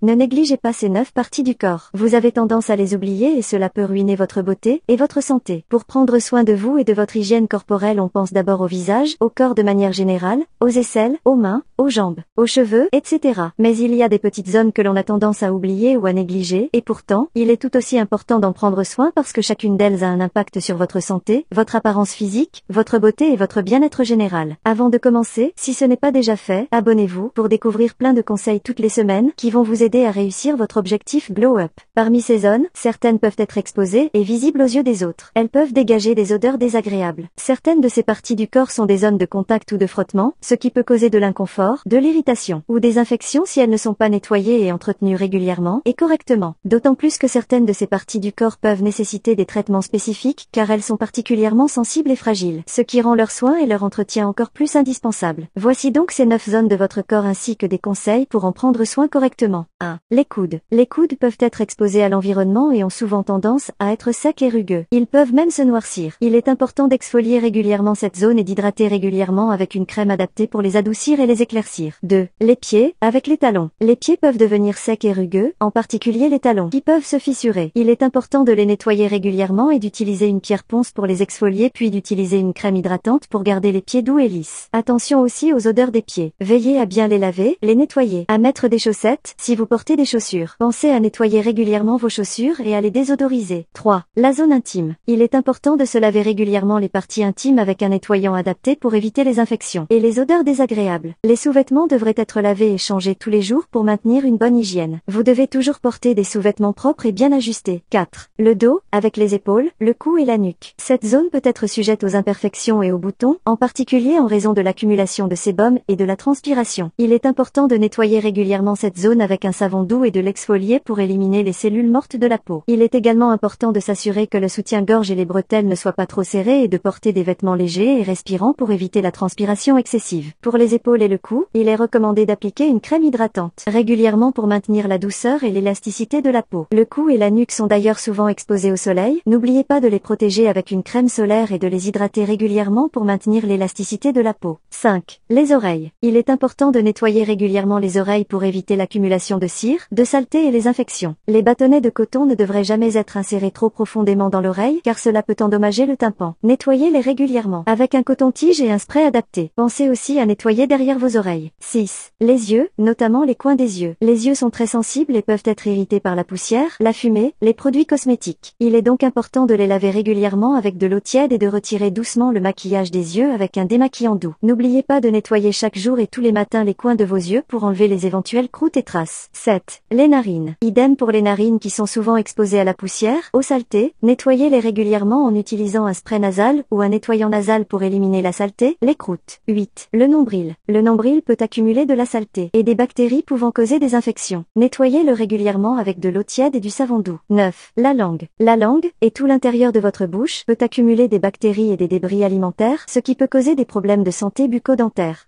Ne négligez pas ces neuf parties du corps. Vous avez tendance à les oublier et cela peut ruiner votre beauté et votre santé. Pour prendre soin de vous et de votre hygiène corporelle, on pense d'abord au visage, au corps de manière générale, aux aisselles, aux mains, aux jambes, aux cheveux, etc. Mais il y a des petites zones que l'on a tendance à oublier ou à négliger et pourtant, il est tout aussi important d'en prendre soin parce que chacune d'elles a un impact sur votre santé, votre apparence physique, votre beauté et votre bien-être général. Avant de commencer, si ce n'est pas déjà fait, abonnez-vous pour découvrir plein de conseils toutes les semaines qui vont vous aider aider à réussir votre objectif glow up. Parmi ces zones, certaines peuvent être exposées et visibles aux yeux des autres. Elles peuvent dégager des odeurs désagréables. Certaines de ces parties du corps sont des zones de contact ou de frottement, ce qui peut causer de l'inconfort, de l'irritation ou des infections si elles ne sont pas nettoyées et entretenues régulièrement et correctement. D'autant plus que certaines de ces parties du corps peuvent nécessiter des traitements spécifiques car elles sont particulièrement sensibles et fragiles, ce qui rend leurs soins et leur entretien encore plus indispensables. Voici donc ces 9 zones de votre corps ainsi que des conseils pour en prendre soin correctement. 1. Les coudes. Les coudes peuvent être exposés à l'environnement et ont souvent tendance à être secs et rugueux. Ils peuvent même se noircir. Il est important d'exfolier régulièrement cette zone et d'hydrater régulièrement avec une crème adaptée pour les adoucir et les éclaircir. 2. Les pieds, avec les talons. Les pieds peuvent devenir secs et rugueux, en particulier les talons, qui peuvent se fissurer. Il est important de les nettoyer régulièrement et d'utiliser une pierre ponce pour les exfolier puis d'utiliser une crème hydratante pour garder les pieds doux et lisses. Attention aussi aux odeurs des pieds. Veillez à bien les laver, les nettoyer. À mettre des chaussettes, si vous portez des chaussures. Pensez à nettoyer régulièrement vos chaussures et à les désodoriser. 3. La zone intime. Il est important de se laver régulièrement les parties intimes avec un nettoyant adapté pour éviter les infections et les odeurs désagréables. Les sous-vêtements devraient être lavés et changés tous les jours pour maintenir une bonne hygiène. Vous devez toujours porter des sous-vêtements propres et bien ajustés. 4. Le dos, avec les épaules, le cou et la nuque. Cette zone peut être sujette aux imperfections et aux boutons, en particulier en raison de l'accumulation de sébum et de la transpiration. Il est important de nettoyer régulièrement cette zone avec un savon doux et de l'exfolier pour éliminer les cellules mortes de la peau. Il est également important de s'assurer que le soutien-gorge et les bretelles ne soient pas trop serrés et de porter des vêtements légers et respirants pour éviter la transpiration excessive. Pour les épaules et le cou, il est recommandé d'appliquer une crème hydratante régulièrement pour maintenir la douceur et l'élasticité de la peau. Le cou et la nuque sont d'ailleurs souvent exposés au soleil. N'oubliez pas de les protéger avec une crème solaire et de les hydrater régulièrement pour maintenir l'élasticité de la peau. 5. Les oreilles. Il est important de nettoyer régulièrement les oreilles pour éviter l'accumulation de de cire, de saleté et les infections. Les bâtonnets de coton ne devraient jamais être insérés trop profondément dans l'oreille car cela peut endommager le tympan. Nettoyez-les régulièrement avec un coton-tige et un spray adapté. Pensez aussi à nettoyer derrière vos oreilles. 6. Les yeux, notamment les coins des yeux. Les yeux sont très sensibles et peuvent être irrités par la poussière, la fumée, les produits cosmétiques. Il est donc important de les laver régulièrement avec de l'eau tiède et de retirer doucement le maquillage des yeux avec un démaquillant doux. N'oubliez pas de nettoyer chaque jour et tous les matins les coins de vos yeux pour enlever les éventuelles croûtes et traces. 7. Les narines. Idem pour les narines qui sont souvent exposées à la poussière, aux saletés, nettoyez-les régulièrement en utilisant un spray nasal ou un nettoyant nasal pour éliminer la saleté, les croûtes. 8. Le nombril. Le nombril peut accumuler de la saleté et des bactéries pouvant causer des infections. Nettoyez-le régulièrement avec de l'eau tiède et du savon doux. 9. La langue. La langue, et tout l'intérieur de votre bouche, peut accumuler des bactéries et des débris alimentaires, ce qui peut causer des problèmes de santé bucco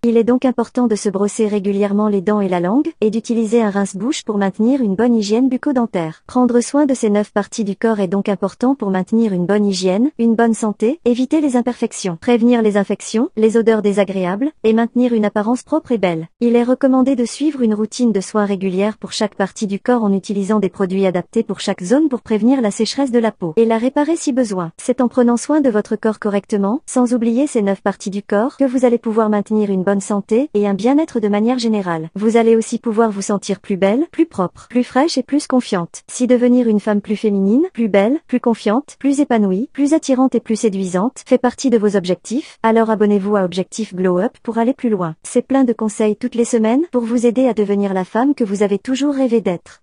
Il est donc important de se brosser régulièrement les dents et la langue, et d'utiliser un rince bouche pour maintenir une bonne hygiène bucco-dentaire. Prendre soin de ces neuf parties du corps est donc important pour maintenir une bonne hygiène, une bonne santé, éviter les imperfections, prévenir les infections, les odeurs désagréables, et maintenir une apparence propre et belle. Il est recommandé de suivre une routine de soins régulière pour chaque partie du corps en utilisant des produits adaptés pour chaque zone pour prévenir la sécheresse de la peau et la réparer si besoin. C'est en prenant soin de votre corps correctement, sans oublier ces neuf parties du corps, que vous allez pouvoir maintenir une bonne santé et un bien-être de manière générale. Vous allez aussi pouvoir vous sentir plus belle, plus propre, plus fraîche et plus confiante. Si devenir une femme plus féminine, plus belle, plus confiante, plus épanouie, plus attirante et plus séduisante fait partie de vos objectifs, alors abonnez-vous à Objectif Glow Up pour aller plus loin. C'est plein de conseils toutes les semaines pour vous aider à devenir la femme que vous avez toujours rêvé d'être.